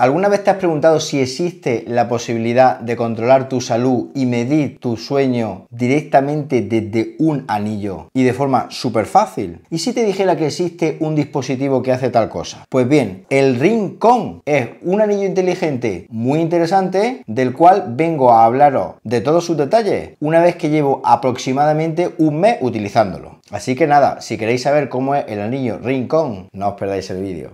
¿Alguna vez te has preguntado si existe la posibilidad de controlar tu salud y medir tu sueño directamente desde un anillo y de forma súper fácil? ¿Y si te dijera que existe un dispositivo que hace tal cosa? Pues bien, el Rincón es un anillo inteligente muy interesante del cual vengo a hablaros de todos sus detalles una vez que llevo aproximadamente un mes utilizándolo. Así que nada, si queréis saber cómo es el anillo Rincón, no os perdáis el vídeo.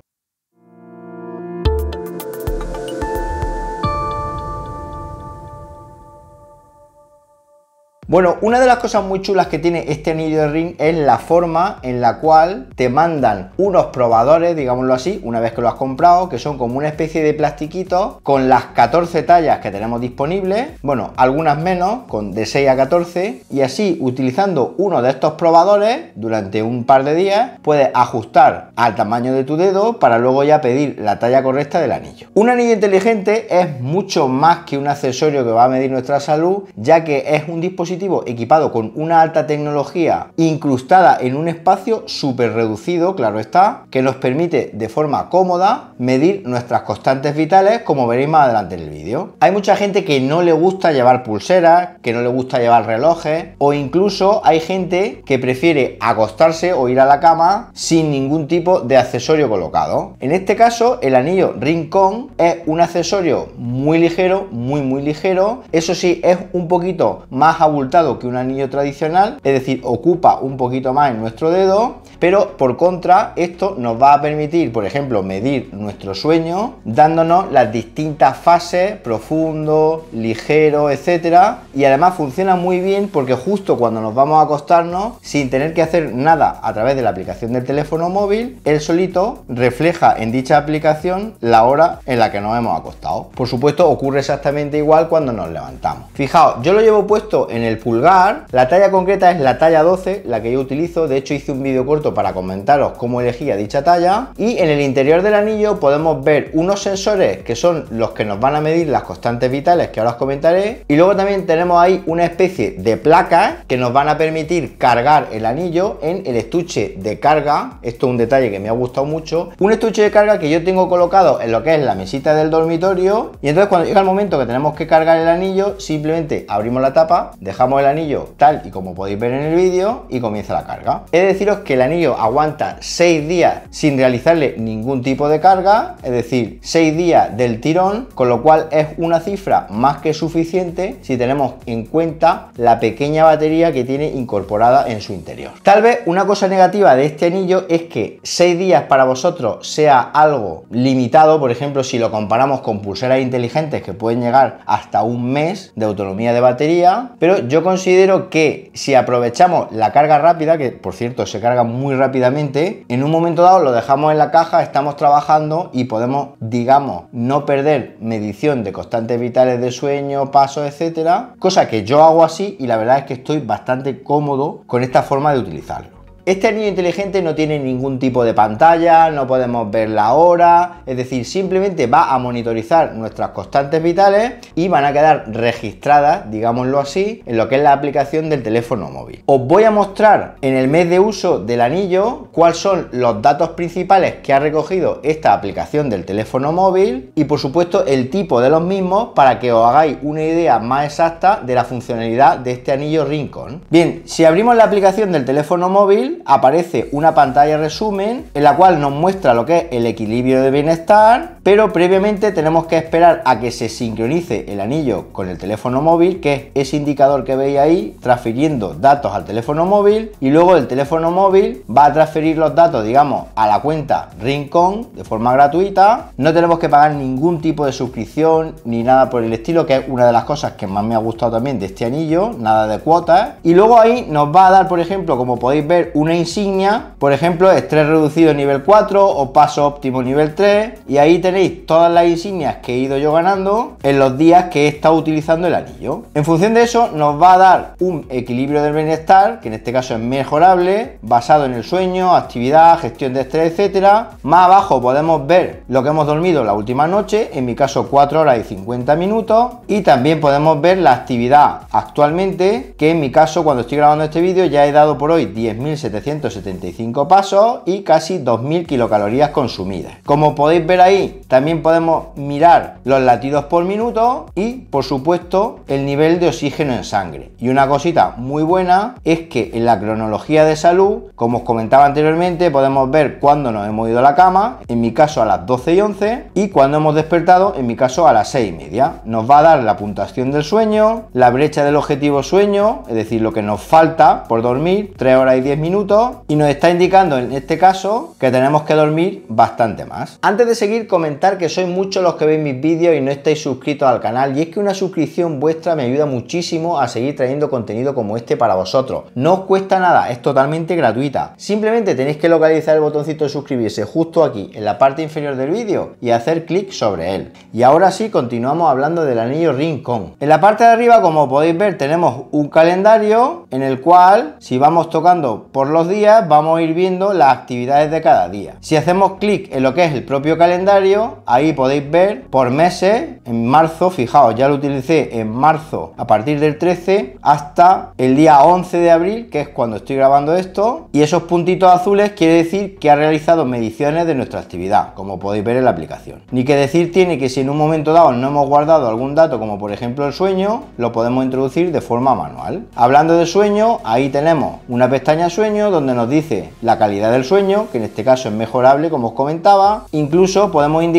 Bueno, una de las cosas muy chulas que tiene este anillo de ring es la forma en la cual te mandan unos probadores, digámoslo así, una vez que lo has comprado, que son como una especie de plastiquito con las 14 tallas que tenemos disponibles, bueno, algunas menos, con de 6 a 14, y así utilizando uno de estos probadores durante un par de días, puedes ajustar al tamaño de tu dedo para luego ya pedir la talla correcta del anillo. Un anillo inteligente es mucho más que un accesorio que va a medir nuestra salud, ya que es un dispositivo equipado con una alta tecnología incrustada en un espacio súper reducido, claro está, que nos permite de forma cómoda medir nuestras constantes vitales, como veréis más adelante en el vídeo. Hay mucha gente que no le gusta llevar pulseras, que no le gusta llevar relojes, o incluso hay gente que prefiere acostarse o ir a la cama sin ningún tipo de accesorio colocado. En este caso, el anillo Rincón es un accesorio muy ligero, muy muy ligero, eso sí, es un poquito más abultado que un anillo tradicional, es decir, ocupa un poquito más en nuestro dedo, pero por contra esto nos va a permitir, por ejemplo, medir nuestro sueño dándonos las distintas fases, profundo, ligero, etcétera, y además funciona muy bien porque justo cuando nos vamos a acostarnos, sin tener que hacer nada a través de la aplicación del teléfono móvil, el solito refleja en dicha aplicación la hora en la que nos hemos acostado. Por supuesto, ocurre exactamente igual cuando nos levantamos. Fijaos, yo lo llevo puesto en el pulgar. La talla concreta es la talla 12, la que yo utilizo. De hecho, hice un vídeo corto para comentaros cómo elegía dicha talla. Y en el interior del anillo podemos ver unos sensores que son los que nos van a medir las constantes vitales que ahora os comentaré. Y luego también tenemos ahí una especie de placa que nos van a permitir cargar el anillo en el estuche de carga. Esto es un detalle que me ha gustado mucho. Un estuche de carga que yo tengo colocado en lo que es la mesita del dormitorio. Y entonces cuando llega el momento que tenemos que cargar el anillo, simplemente abrimos la tapa, dejamos el anillo tal y como podéis ver en el vídeo y comienza la carga. es deciros que el anillo aguanta 6 días sin realizarle ningún tipo de carga, es decir, 6 días del tirón, con lo cual es una cifra más que suficiente si tenemos en cuenta la pequeña batería que tiene incorporada en su interior. Tal vez una cosa negativa de este anillo es que 6 días para vosotros sea algo limitado, por ejemplo, si lo comparamos con pulseras inteligentes que pueden llegar hasta un mes de autonomía de batería, pero yo yo considero que si aprovechamos la carga rápida, que por cierto se carga muy rápidamente, en un momento dado lo dejamos en la caja, estamos trabajando y podemos, digamos, no perder medición de constantes vitales de sueño, paso etcétera, cosa que yo hago así y la verdad es que estoy bastante cómodo con esta forma de utilizarlo. Este anillo inteligente no tiene ningún tipo de pantalla, no podemos ver la hora, es decir, simplemente va a monitorizar nuestras constantes vitales y van a quedar registradas, digámoslo así, en lo que es la aplicación del teléfono móvil. Os voy a mostrar en el mes de uso del anillo cuáles son los datos principales que ha recogido esta aplicación del teléfono móvil y por supuesto el tipo de los mismos para que os hagáis una idea más exacta de la funcionalidad de este anillo Rincon. Bien, si abrimos la aplicación del teléfono móvil, aparece una pantalla resumen en la cual nos muestra lo que es el equilibrio de bienestar, pero previamente tenemos que esperar a que se sincronice el anillo con el teléfono móvil, que es ese indicador que veis ahí, transfiriendo datos al teléfono móvil y luego el teléfono móvil va a transferir los datos, digamos, a la cuenta Rincón de forma gratuita. No tenemos que pagar ningún tipo de suscripción ni nada por el estilo, que es una de las cosas que más me ha gustado también de este anillo, nada de cuotas. Y luego ahí nos va a dar, por ejemplo, como podéis ver, una insignia, por ejemplo, estrés reducido nivel 4 o paso óptimo nivel 3 y ahí tenemos todas las insignias que he ido yo ganando en los días que he estado utilizando el anillo. En función de eso nos va a dar un equilibrio del bienestar, que en este caso es mejorable, basado en el sueño, actividad, gestión de estrés, etcétera. Más abajo podemos ver lo que hemos dormido la última noche, en mi caso 4 horas y 50 minutos, y también podemos ver la actividad actualmente, que en mi caso cuando estoy grabando este vídeo ya he dado por hoy 10.775 pasos y casi 2.000 kilocalorías consumidas. Como podéis ver ahí, también podemos mirar los latidos por minuto y, por supuesto, el nivel de oxígeno en sangre. Y una cosita muy buena es que en la cronología de salud, como os comentaba anteriormente, podemos ver cuándo nos hemos ido a la cama, en mi caso a las 12 y 11, y cuándo hemos despertado, en mi caso a las 6 y media. Nos va a dar la puntuación del sueño, la brecha del objetivo sueño, es decir, lo que nos falta por dormir, 3 horas y 10 minutos, y nos está indicando en este caso que tenemos que dormir bastante más. Antes de seguir comentando, que sois muchos los que veis mis vídeos y no estáis suscritos al canal y es que una suscripción vuestra me ayuda muchísimo a seguir trayendo contenido como este para vosotros. No os cuesta nada, es totalmente gratuita. Simplemente tenéis que localizar el botoncito de suscribirse justo aquí en la parte inferior del vídeo y hacer clic sobre él. Y ahora sí, continuamos hablando del anillo Rincón. En la parte de arriba, como podéis ver, tenemos un calendario en el cual si vamos tocando por los días, vamos a ir viendo las actividades de cada día. Si hacemos clic en lo que es el propio calendario, ahí podéis ver por meses, en marzo, fijaos, ya lo utilicé en marzo a partir del 13 hasta el día 11 de abril, que es cuando estoy grabando esto, y esos puntitos azules quiere decir que ha realizado mediciones de nuestra actividad, como podéis ver en la aplicación. Ni que decir tiene que si en un momento dado no hemos guardado algún dato, como por ejemplo el sueño, lo podemos introducir de forma manual. Hablando de sueño, ahí tenemos una pestaña sueño donde nos dice la calidad del sueño, que en este caso es mejorable como os comentaba, incluso podemos indicar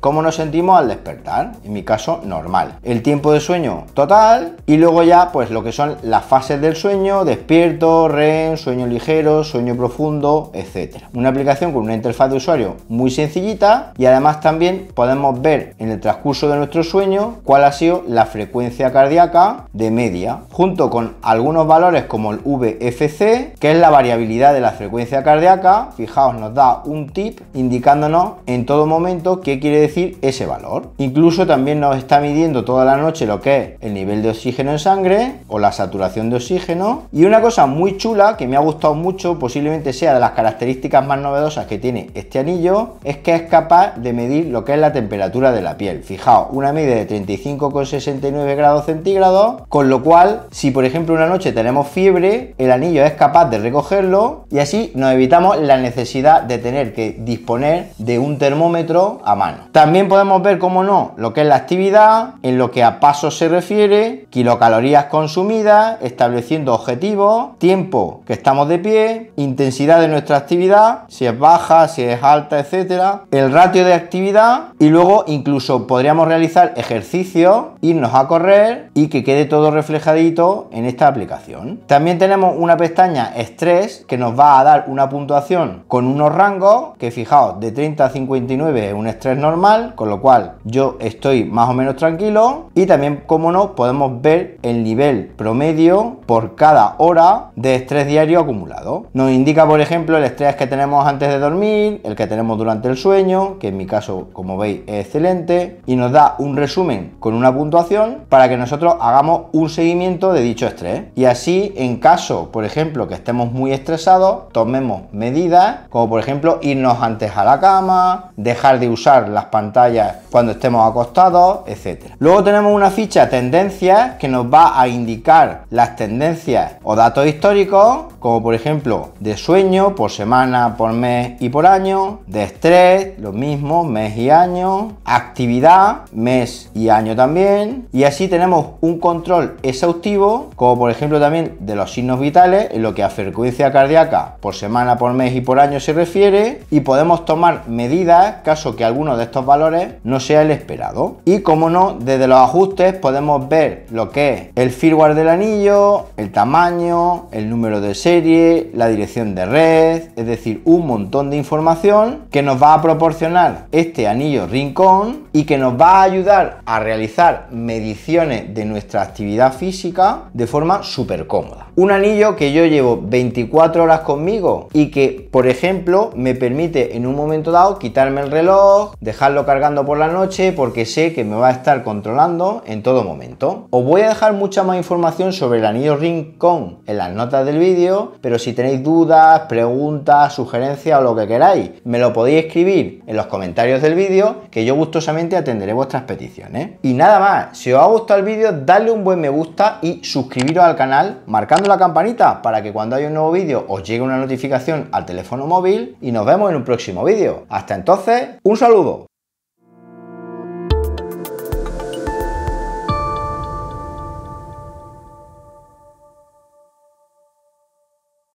cómo nos sentimos al despertar, en mi caso normal. El tiempo de sueño total y luego ya pues lo que son las fases del sueño, despierto, REM, sueño ligero, sueño profundo, etcétera. Una aplicación con una interfaz de usuario muy sencillita y además también podemos ver en el transcurso de nuestro sueño cuál ha sido la frecuencia cardíaca de media, junto con algunos valores como el VFC, que es la variabilidad de la frecuencia cardíaca, fijaos nos da un tip indicándonos en todo momento qué quiere decir ese valor. Incluso también nos está midiendo toda la noche lo que es el nivel de oxígeno en sangre o la saturación de oxígeno. Y una cosa muy chula que me ha gustado mucho, posiblemente sea de las características más novedosas que tiene este anillo, es que es capaz de medir lo que es la temperatura de la piel. Fijaos, una media de 35,69 grados centígrados, con lo cual, si por ejemplo una noche tenemos fiebre, el anillo es capaz de recogerlo y así nos evitamos la necesidad de tener que disponer de un termómetro a mano. También podemos ver, como no, lo que es la actividad, en lo que a pasos se refiere, kilocalorías consumidas, estableciendo objetivos, tiempo que estamos de pie, intensidad de nuestra actividad, si es baja, si es alta, etcétera, el ratio de actividad y luego incluso podríamos realizar ejercicio irnos a correr y que quede todo reflejadito en esta aplicación. También tenemos una pestaña estrés que nos va a dar una puntuación con unos rangos que fijaos de 30 a 59 es estrés normal, con lo cual yo estoy más o menos tranquilo y también, como no, podemos ver el nivel promedio por cada hora de estrés diario acumulado. Nos indica, por ejemplo, el estrés que tenemos antes de dormir, el que tenemos durante el sueño, que en mi caso, como veis, es excelente, y nos da un resumen con una puntuación para que nosotros hagamos un seguimiento de dicho estrés. Y así, en caso, por ejemplo, que estemos muy estresados, tomemos medidas como, por ejemplo, irnos antes a la cama, dejar de usar las pantallas cuando estemos acostados, etcétera Luego tenemos una ficha tendencias que nos va a indicar las tendencias o datos históricos, como por ejemplo de sueño por semana, por mes y por año, de estrés, lo mismo, mes y año, actividad, mes y año también, y así tenemos un control exhaustivo, como por ejemplo también de los signos vitales, en lo que a frecuencia cardíaca por semana, por mes y por año se refiere, y podemos tomar medidas caso que alguno de estos valores no sea el esperado. Y como no, desde los ajustes podemos ver lo que es el firmware del anillo, el tamaño, el número de serie, la dirección de red, es decir, un montón de información que nos va a proporcionar este anillo rincón y que nos va a ayudar a realizar mediciones de nuestra actividad física de forma súper cómoda. Un anillo que yo llevo 24 horas conmigo y que, por ejemplo, me permite en un momento dado quitarme el reloj, dejarlo cargando por la noche porque sé que me va a estar controlando en todo momento. Os voy a dejar mucha más información sobre el anillo rincón en las notas del vídeo, pero si tenéis dudas, preguntas, sugerencias o lo que queráis, me lo podéis escribir en los comentarios del vídeo que yo gustosamente atenderé vuestras peticiones. Y nada más, si os ha gustado el vídeo, dadle un buen me gusta y suscribiros al canal marcando la campanita para que cuando haya un nuevo vídeo os llegue una notificación al teléfono móvil y nos vemos en un próximo vídeo. Hasta entonces, un un saludo.